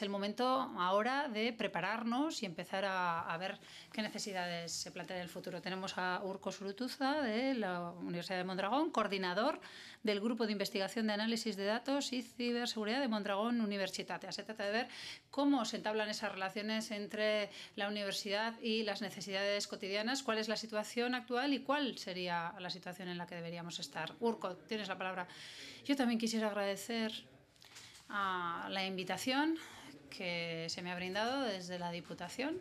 Es el momento ahora de prepararnos y empezar a, ver qué necesidades se plantean en el futuro. Tenemos a Urco Surutuza de la Universidad de Mondragón, coordinador del Grupo de Investigación de Análisis de Datos y Ciberseguridad de Mondragón Universitatea. Se trata de ver cómo se entablan esas relaciones entre la universidad y las necesidades cotidianas, cuál es la situación actual y cuál sería la situación en la que deberíamos estar. Urco, tienes la palabra. Yo también quisiera agradecer a la invitación que se me ha brindado desde la Diputación.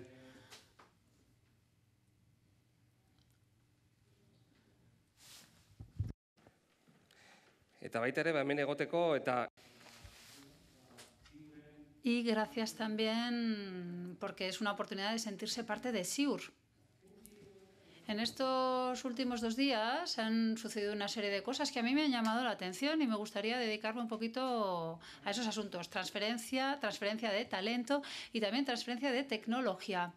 Y gracias también porque es una oportunidad de sentirse parte de SIUR. En estos últimos dos días han sucedido una serie de cosas que a mí me han llamado la atención y me gustaría dedicarme un poquito a esos asuntos. Transferencia, transferencia de talento y también transferencia de tecnología.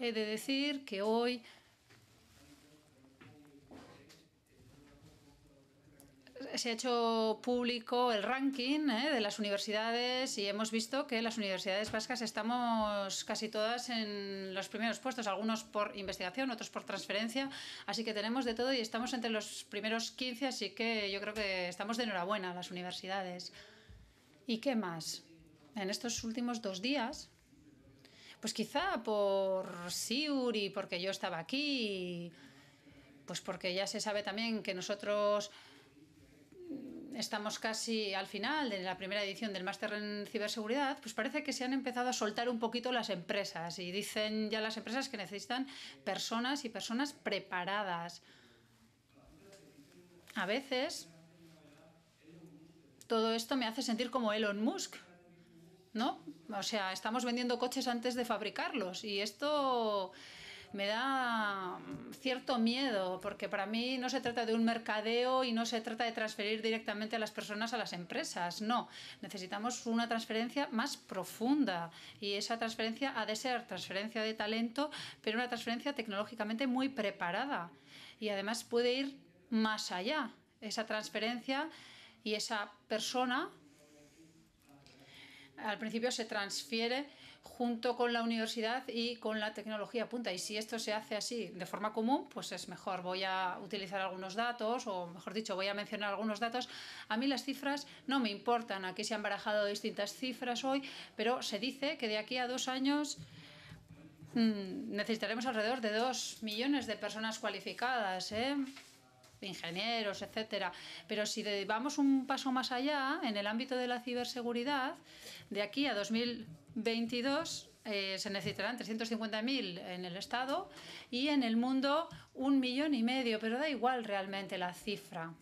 He de decir que hoy se ha hecho público el ranking ¿eh? de las universidades y hemos visto que las universidades vascas estamos casi todas en los primeros puestos, algunos por investigación, otros por transferencia, así que tenemos de todo y estamos entre los primeros 15, así que yo creo que estamos de enhorabuena las universidades. ¿Y qué más? En estos últimos dos días, pues quizá por SIUR y porque yo estaba aquí, pues porque ya se sabe también que nosotros estamos casi al final de la primera edición del máster en ciberseguridad, pues parece que se han empezado a soltar un poquito las empresas y dicen ya las empresas que necesitan personas y personas preparadas. A veces todo esto me hace sentir como Elon Musk, ¿no? O sea, estamos vendiendo coches antes de fabricarlos y esto me da mm, cierto miedo, porque para mí no se trata de un mercadeo y no se trata de transferir directamente a las personas a las empresas, no, necesitamos una transferencia más profunda y esa transferencia ha de ser transferencia de talento, pero una transferencia tecnológicamente muy preparada y además puede ir más allá. Esa transferencia y esa persona al principio se transfiere junto con la universidad y con la tecnología punta. Y si esto se hace así de forma común, pues es mejor. Voy a utilizar algunos datos, o mejor dicho, voy a mencionar algunos datos. A mí las cifras no me importan. Aquí se han barajado distintas cifras hoy, pero se dice que de aquí a dos años mm, necesitaremos alrededor de dos millones de personas cualificadas. ¿eh? ingenieros, etcétera. Pero si vamos un paso más allá en el ámbito de la ciberseguridad, de aquí a 2022 eh, se necesitarán 350.000 en el Estado y en el mundo un millón y medio, pero da igual realmente la cifra.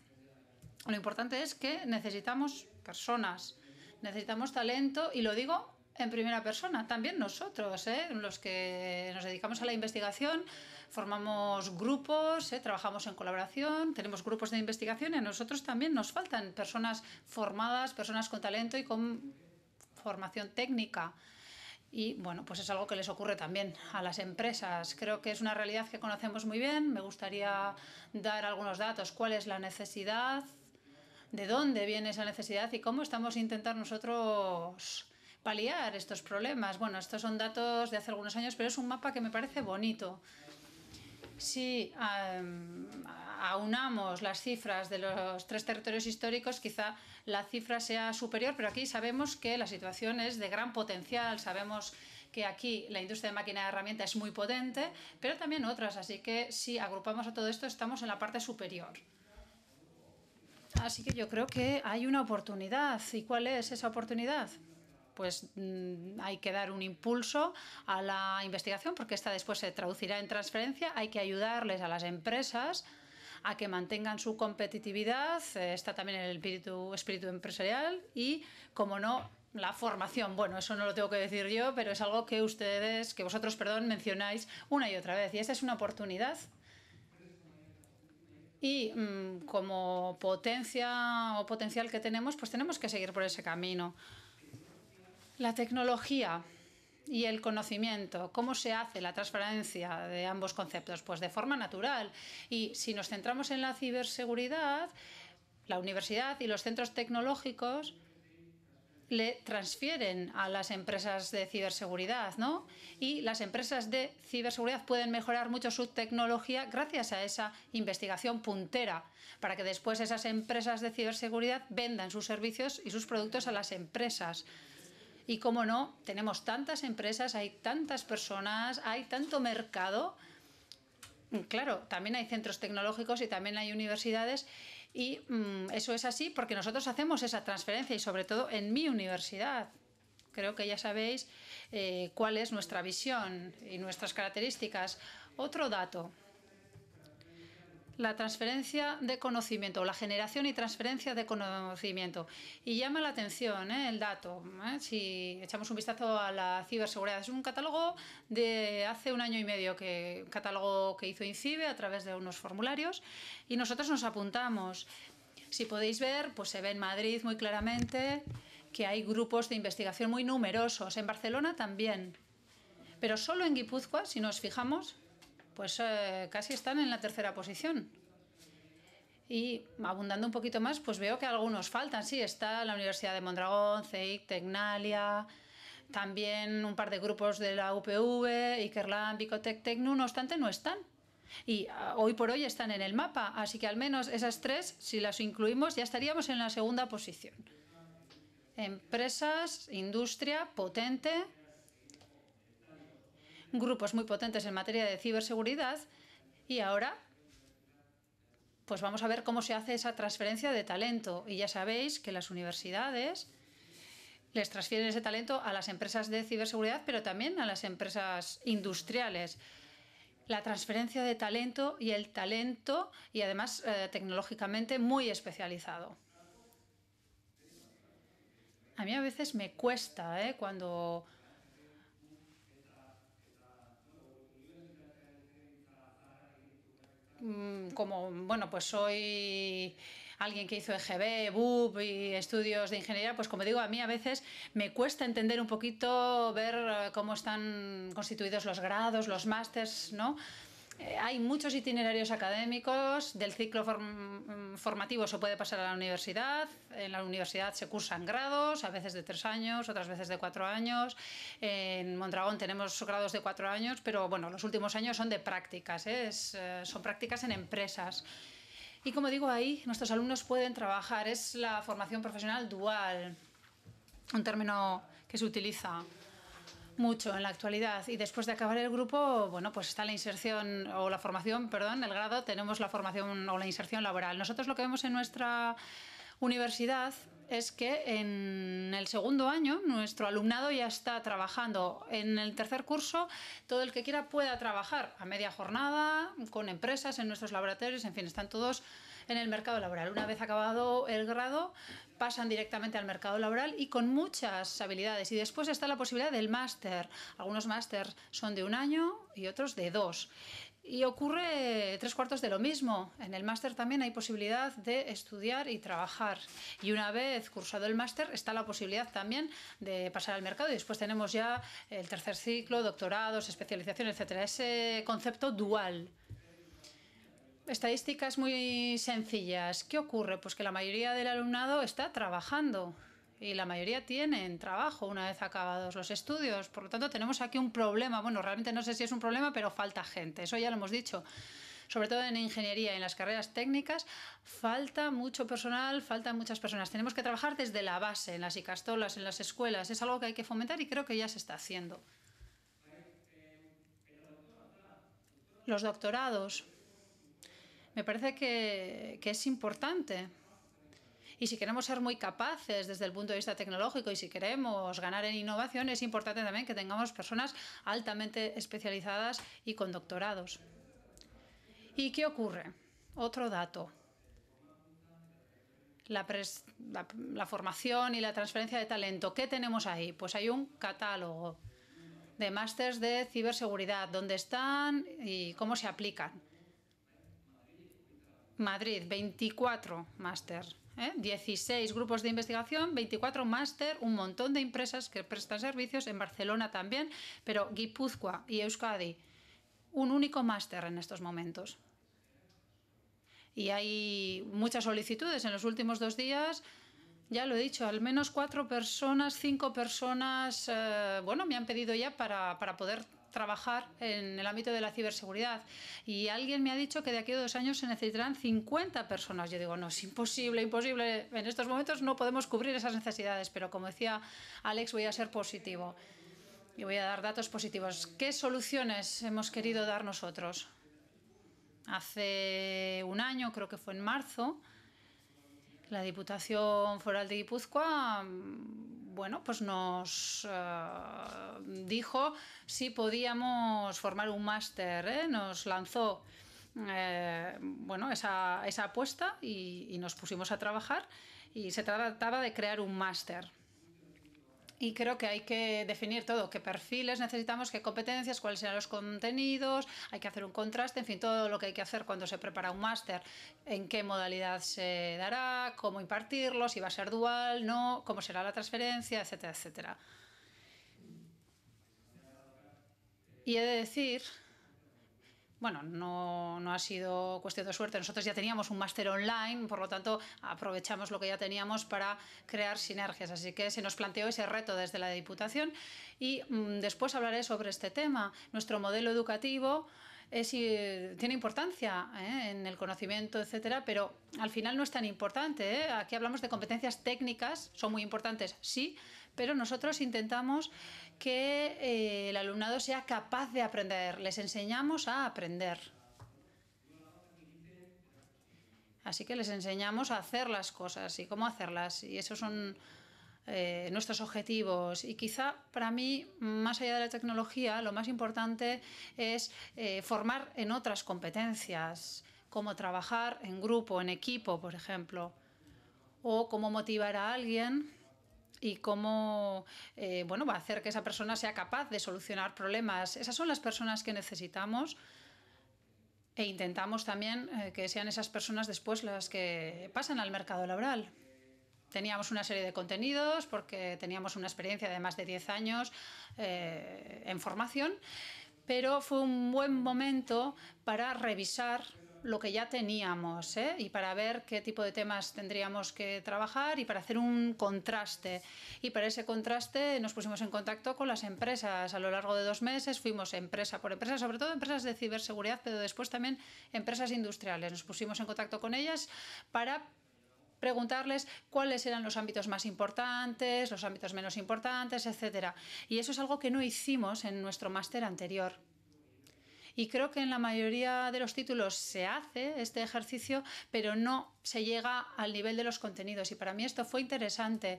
Lo importante es que necesitamos personas, necesitamos talento y lo digo en primera persona, también nosotros, ¿eh? los que nos dedicamos a la investigación, formamos grupos, eh, trabajamos en colaboración, tenemos grupos de investigación y a nosotros también nos faltan personas formadas, personas con talento y con formación técnica. Y bueno, pues es algo que les ocurre también a las empresas. Creo que es una realidad que conocemos muy bien. Me gustaría dar algunos datos. ¿Cuál es la necesidad? ¿De dónde viene esa necesidad? ¿Y cómo estamos intentando nosotros paliar estos problemas? Bueno, estos son datos de hace algunos años, pero es un mapa que me parece bonito si aunamos las cifras de los tres territorios históricos, quizá la cifra sea superior, pero aquí sabemos que la situación es de gran potencial, sabemos que aquí la industria de máquina de herramienta es muy potente, pero también otras, así que si agrupamos a todo esto estamos en la parte superior. Así que yo creo que hay una oportunidad. ¿Y cuál es esa oportunidad? pues mm, hay que dar un impulso a la investigación porque esta después se traducirá en transferencia, hay que ayudarles a las empresas a que mantengan su competitividad, eh, está también el espíritu, empresarial y, como no, la formación. Bueno, eso no lo tengo que decir yo, pero es algo que ustedes, que vosotros, perdón, mencionáis una y otra vez. Y esta es una oportunidad y mm, como potencia o potencial que tenemos, pues tenemos que seguir por ese camino. La tecnología y el conocimiento. ¿Cómo se hace la transferencia de ambos conceptos? Pues de forma natural. Y si nos centramos en la ciberseguridad, la universidad y los centros tecnológicos le transfieren a las empresas de ciberseguridad, ¿no? Y las empresas de ciberseguridad pueden mejorar mucho su tecnología gracias a esa investigación puntera, para que después esas empresas de ciberseguridad vendan sus servicios y sus productos a las empresas y como no, tenemos tantas empresas, hay tantas personas, hay tanto mercado. Claro, también hay centros tecnológicos y también hay universidades y mm, eso es así porque nosotros hacemos esa transferencia y sobre todo en mi universidad. Creo que ya sabéis eh, cuál es nuestra visión y nuestras características. Otro dato, la transferencia de conocimiento, la generación y transferencia de conocimiento. Y llama la atención ¿eh? el dato. ¿eh? Si echamos un vistazo a la ciberseguridad, es un catálogo de hace un año y medio, que, un catálogo que hizo INCIBE a través de unos formularios, y nosotros nos apuntamos. Si podéis ver, pues se ve en Madrid muy claramente que hay grupos de investigación muy numerosos, en Barcelona también. Pero solo en Guipúzcoa, si nos fijamos, pues eh, casi están en la tercera posición. Y abundando un poquito más, pues veo que algunos faltan. Sí, está la Universidad de Mondragón, CEIC, Tecnalia, también un par de grupos de la UPV, Ikerlan, Bicotec, Tecnu, no obstante, no están. Y ah, hoy por hoy están en el mapa, así que al menos esas tres, si las incluimos, ya estaríamos en la segunda posición. Empresas, industria, potente, grupos muy potentes en materia de ciberseguridad y ahora pues vamos a ver cómo se hace esa transferencia de talento. Y ya sabéis que las universidades les transfieren ese talento a las empresas de ciberseguridad, pero también a las empresas industriales. La transferencia de talento y el talento, y además eh, tecnológicamente muy especializado. A mí a veces me cuesta eh, cuando Mm, como, bueno, pues soy alguien que hizo EGB, BUP y estudios de ingeniería, pues como digo, a mí a veces me cuesta entender un poquito, ver eh, cómo están constituidos los grados, los másters, ¿no? Eh, hay muchos itinerarios académicos, del ciclo mm, formativo se puede pasar a la universidad, en la universidad se cursan grados, a veces de tres años, otras veces de cuatro años, en Mondragón tenemos grados de cuatro años, pero bueno, los últimos años son de prácticas, ¿eh? Eh, son prácticas en empresas. Y como digo, ahí nuestros alumnos pueden trabajar, es la formación profesional dual, un término que se utiliza. Mucho en la actualidad. Y después de acabar el grupo, bueno, pues está la inserción o la formación, perdón, el grado, tenemos la formación o la inserción laboral. Nosotros lo que vemos en nuestra universidad es que en el segundo año nuestro alumnado ya está trabajando. En el tercer curso, todo el que quiera pueda trabajar a media jornada, con empresas, en nuestros laboratorios, en fin, están todos en el mercado laboral. Una vez acabado el grado, pasan directamente al mercado laboral y con muchas habilidades. Y después está la posibilidad del máster. Algunos másters son de un año y otros de dos. Y ocurre tres cuartos de lo mismo. En el máster también hay posibilidad de estudiar y trabajar. Y una vez cursado el máster está la posibilidad también de pasar al mercado. Y después tenemos ya el tercer ciclo, doctorados, especializaciones, etcétera. Ese concepto dual. Estadísticas muy sencillas. ¿Qué ocurre? Pues que la mayoría del alumnado está trabajando y la mayoría tienen trabajo una vez acabados los estudios. Por lo tanto, tenemos aquí un problema. Bueno, realmente no sé si es un problema, pero falta gente. Eso ya lo hemos dicho. Sobre todo en ingeniería, y en las carreras técnicas, falta mucho personal, faltan muchas personas. Tenemos que trabajar desde la base, en las icastolas, en las escuelas. Es algo que hay que fomentar y creo que ya se está haciendo. Los doctorados me parece que, es importante. Y si queremos ser muy capaces desde el punto de vista tecnológico y si queremos ganar en innovación, es importante también que tengamos personas altamente especializadas y con doctorados. ¿Y qué ocurre? Otro dato. La, formación y la transferencia de talento. ¿Qué tenemos ahí? Pues hay un catálogo de másteres de ciberseguridad, dónde están y cómo se aplican. Madrid, 24 máster. 16 ¿eh? grupos de investigación, 24 máster, un montón de empresas que prestan servicios, en Barcelona también, pero Guipúzcoa y Euskadi, un único máster en estos momentos. Y hay muchas solicitudes en los últimos dos días. Ya lo he dicho, al menos cuatro personas, cinco personas, eh, bueno, me han pedido ya para, para poder trabajar en el ámbito de la ciberseguridad. Y alguien me ha dicho que de aquí a dos años se necesitarán 50 personas. Yo digo, no, es imposible, imposible. En estos momentos no podemos cubrir esas necesidades, pero como decía Alex, voy a ser positivo y voy a dar datos positivos. ¿Qué soluciones hemos querido dar nosotros? Hace un año, creo que fue en marzo, la Diputación Foral de Guipúzcoa bueno, pues nos eh, dijo si podíamos formar un máster, ¿eh? nos lanzó eh, bueno, esa, apuesta y, y, nos pusimos a trabajar y se trataba de crear un máster. Y creo que hay que definir todo, qué perfiles necesitamos, qué competencias, cuáles serán los contenidos, hay que hacer un contraste, en fin, todo lo que hay que hacer cuando se prepara un máster, en qué modalidad se dará, cómo impartirlo, si va a ser dual, no, cómo será la transferencia, etcétera, etcétera. Y he de decir bueno, no, no, ha sido cuestión de suerte. Nosotros ya teníamos un máster online, por lo tanto, aprovechamos lo que ya teníamos para crear sinergias. Así que se nos planteó ese reto desde la Diputación y mm, después hablaré sobre este tema. Nuestro modelo educativo es, eh, tiene importancia eh, en el conocimiento, etcétera, pero al final no es tan importante. Eh. Aquí hablamos de competencias técnicas, son muy importantes, sí, pero nosotros intentamos que eh, el alumnado sea capaz de aprender. Les enseñamos a aprender. Así que les enseñamos a hacer las cosas y cómo hacerlas. Y esos son eh, nuestros objetivos. Y quizá para mí, más allá de la tecnología, lo más importante es eh, formar en otras competencias, como trabajar en grupo, en equipo, por ejemplo, o cómo motivar a alguien y cómo eh, bueno, va a hacer que esa persona sea capaz de solucionar problemas. Esas son las personas que necesitamos e intentamos también eh, que sean esas personas después las que pasan al mercado laboral. Teníamos una serie de contenidos porque teníamos una experiencia de más de 10 años eh, en formación, pero fue un buen momento para revisar lo que ya teníamos ¿eh? y para ver qué tipo de temas tendríamos que trabajar y para hacer un contraste. Y para ese contraste nos pusimos en contacto con las empresas. A lo largo de dos meses fuimos empresa por empresa, sobre todo empresas de ciberseguridad, pero después también empresas industriales. Nos pusimos en contacto con ellas para preguntarles cuáles eran los ámbitos más importantes, los ámbitos menos importantes, etcétera. Y eso es algo que no hicimos en nuestro máster anterior. Y creo que en la mayoría de los títulos se hace este ejercicio, pero no se llega al nivel de los contenidos. Y para mí esto fue interesante.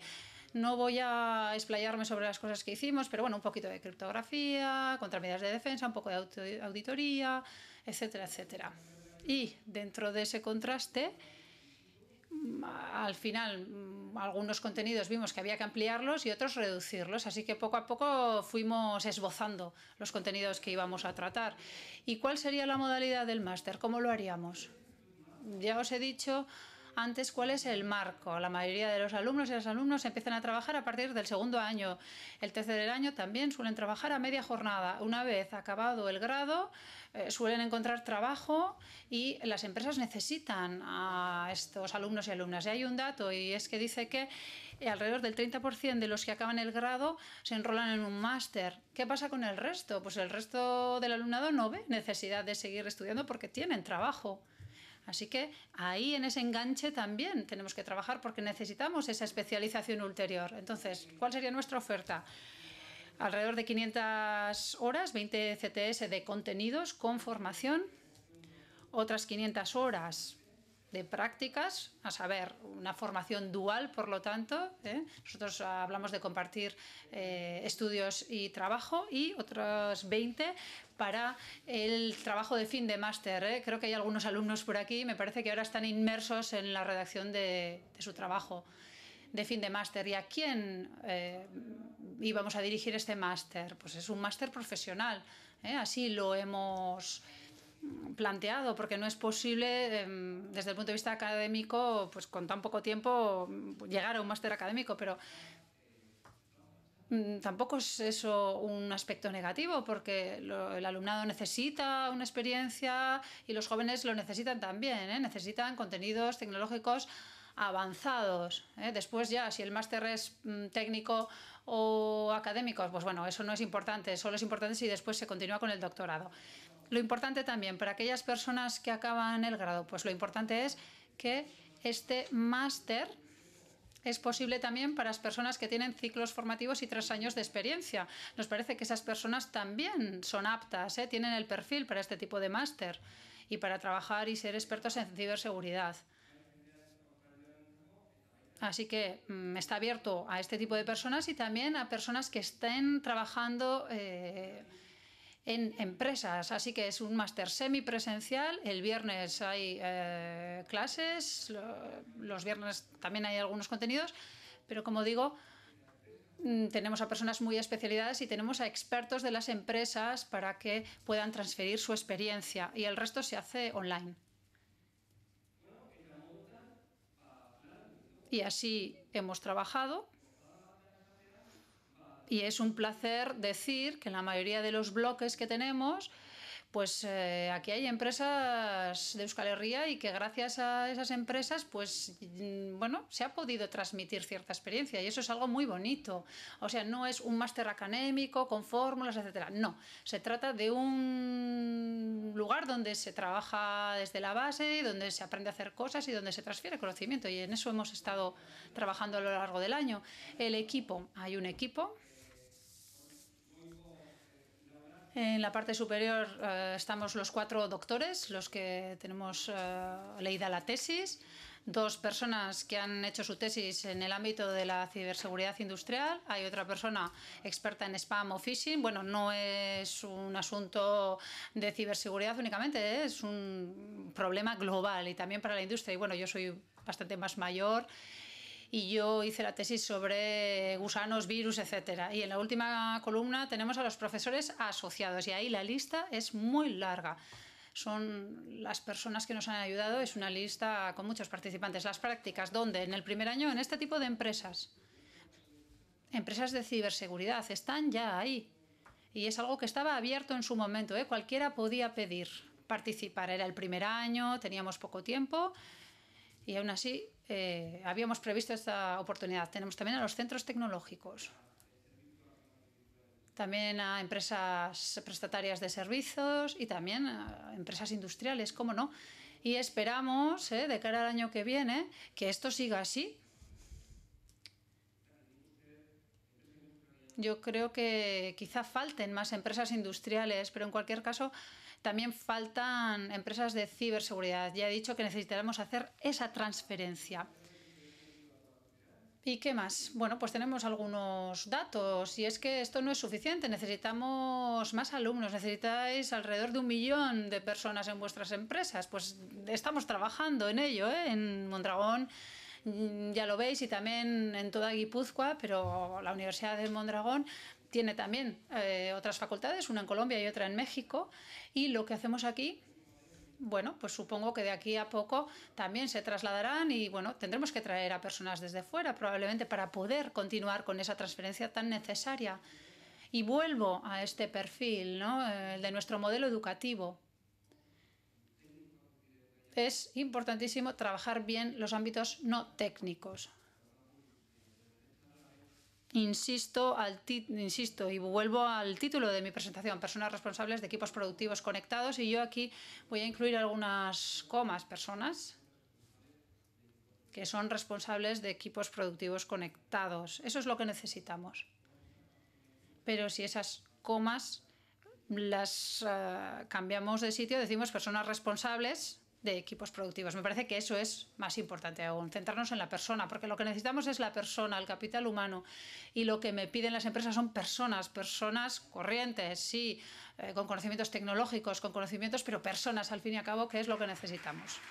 No voy a explayarme sobre las cosas que hicimos, pero bueno, un poquito de criptografía, contramedidas de defensa, un poco de auditoría, etcétera, etcétera. Y dentro de ese contraste, Mm, al final mm, algunos contenidos vimos que había que ampliarlos y otros reducirlos, así que poco a poco fuimos esbozando los contenidos que íbamos a tratar. ¿Y cuál sería la modalidad del máster? ¿Cómo lo haríamos? Ya os he dicho antes cuál es el marco. La mayoría de los alumnos y las alumnos empiezan a trabajar a partir del segundo año. El tercer año también suelen trabajar a media jornada. Una vez acabado el grado, eh, suelen encontrar trabajo y las empresas necesitan a estos alumnos y alumnas. Y hay un dato y es que dice que alrededor del 30% de los que acaban el grado se enrolan en un máster. ¿Qué pasa con el resto? Pues el resto del alumnado no ve necesidad de seguir estudiando porque tienen trabajo. Así que ahí en ese enganche también tenemos que trabajar porque necesitamos esa especialización ulterior. Entonces, ¿cuál sería nuestra oferta? Alrededor de 500 horas, 20 CTS de contenidos con formación, otras 500 horas de prácticas, a saber, una formación dual, por lo tanto. ¿eh? Nosotros hablamos de compartir eh, estudios y trabajo y otros 20 para el trabajo de fin de máster. ¿eh? Creo que hay algunos alumnos por aquí, me parece que ahora están inmersos en la redacción de, su trabajo de fin de máster. ¿Y a quién íbamos a dirigir este máster? Pues es un máster profesional, así lo hemos planteado, porque no es posible em, desde el punto de vista académico, pues con tan poco tiempo, mm, llegar a un máster académico, pero mm, tampoco es eso un aspecto negativo, porque el alumnado necesita una experiencia y los jóvenes lo necesitan también, ¿eh? necesitan contenidos tecnológicos avanzados. ¿eh? Después ya, si el máster es mm, técnico o académico, pues bueno, eso no es importante, solo es importante si después se continúa con el doctorado. Lo importante también para aquellas personas que acaban el grado, pues lo importante es que este máster es posible también para las personas que tienen ciclos formativos y tres años de experiencia. Nos parece que esas personas también son aptas, ¿eh? tienen el perfil para este tipo de máster y para trabajar y ser expertos en ciberseguridad. Así que mm, está abierto a este tipo de personas y también a personas que estén trabajando. Eh, en empresas. Así que es un máster semipresencial. El viernes hay eh, clases, los viernes también hay algunos contenidos, pero como digo, mm, tenemos a personas muy especializadas y tenemos a expertos de las empresas para que puedan transferir su experiencia y el resto se hace online. Y así hemos trabajado y es un placer decir que en la mayoría de los bloques que tenemos, pues eh, aquí hay empresas de Euskal Herria y que gracias a esas empresas, pues mm, bueno, se ha podido transmitir cierta experiencia y eso es algo muy bonito. O sea, no es un máster académico con fórmulas, etcétera. No, se trata de un lugar donde se trabaja desde la base, donde se aprende a hacer cosas y donde se transfiere conocimiento y en eso hemos estado trabajando a lo largo del año. El equipo, hay un equipo En la parte superior eh, estamos los cuatro doctores, los que tenemos eh, leída la tesis, dos personas que han hecho su tesis en el ámbito de la ciberseguridad industrial, hay otra persona experta en spam o phishing, bueno, no es un asunto de ciberseguridad únicamente, eh, es un problema global y también para la industria. Y bueno, yo soy bastante más mayor y yo hice la tesis sobre gusanos, virus, etc. Y en la última columna tenemos a los profesores asociados y ahí la lista es muy larga son las personas que nos han ayudado, es una lista con muchos participantes. Las prácticas, ¿dónde? En el primer año, en este tipo de empresas. Empresas de ciberseguridad, están ya ahí. Y es algo que estaba abierto en su momento, ¿eh? cualquiera podía pedir participar. Era el primer año, teníamos poco tiempo y aún así eh, habíamos previsto esta oportunidad. Tenemos también a los centros tecnológicos, también a empresas prestatarias de servicios y también a empresas industriales, cómo no. Y esperamos, eh, de cara al año que viene, que esto siga así, Yo creo que quizá falten más empresas industriales, pero en cualquier caso también faltan empresas de ciberseguridad. Ya he dicho que necesitaremos hacer esa transferencia. ¿Y qué más? Bueno, pues tenemos algunos datos y es que esto no es suficiente. Necesitamos más alumnos, necesitáis alrededor de un millón de personas en vuestras empresas. Pues estamos trabajando en ello, ¿eh? en Mondragón Mm, ya lo veis, y también en toda Guipúzcoa, pero la Universidad de Mondragón tiene también eh, otras facultades, una en Colombia y otra en México, y lo que hacemos aquí bueno, pues supongo que de aquí a poco también se trasladarán y bueno, tendremos que traer a personas desde fuera probablemente para poder continuar con esa transferencia tan necesaria. Y vuelvo a este perfil, ¿no? Eh, el de nuestro modelo educativo es importantísimo trabajar bien los ámbitos no técnicos. Insisto, al insisto y vuelvo al título de mi presentación, personas responsables de equipos productivos conectados y yo aquí voy a incluir algunas comas, personas que son responsables de equipos productivos conectados. Eso es lo que necesitamos. Pero si esas comas las eh, cambiamos de sitio, decimos personas responsables de equipos productivos. Me parece que eso es más importante aún, centrarnos en la persona, porque lo que necesitamos es la persona, el capital humano, y lo que me piden las empresas son personas, personas corrientes, sí, eh, con conocimientos tecnológicos, con conocimientos, pero personas al fin y al cabo, que es lo que necesitamos.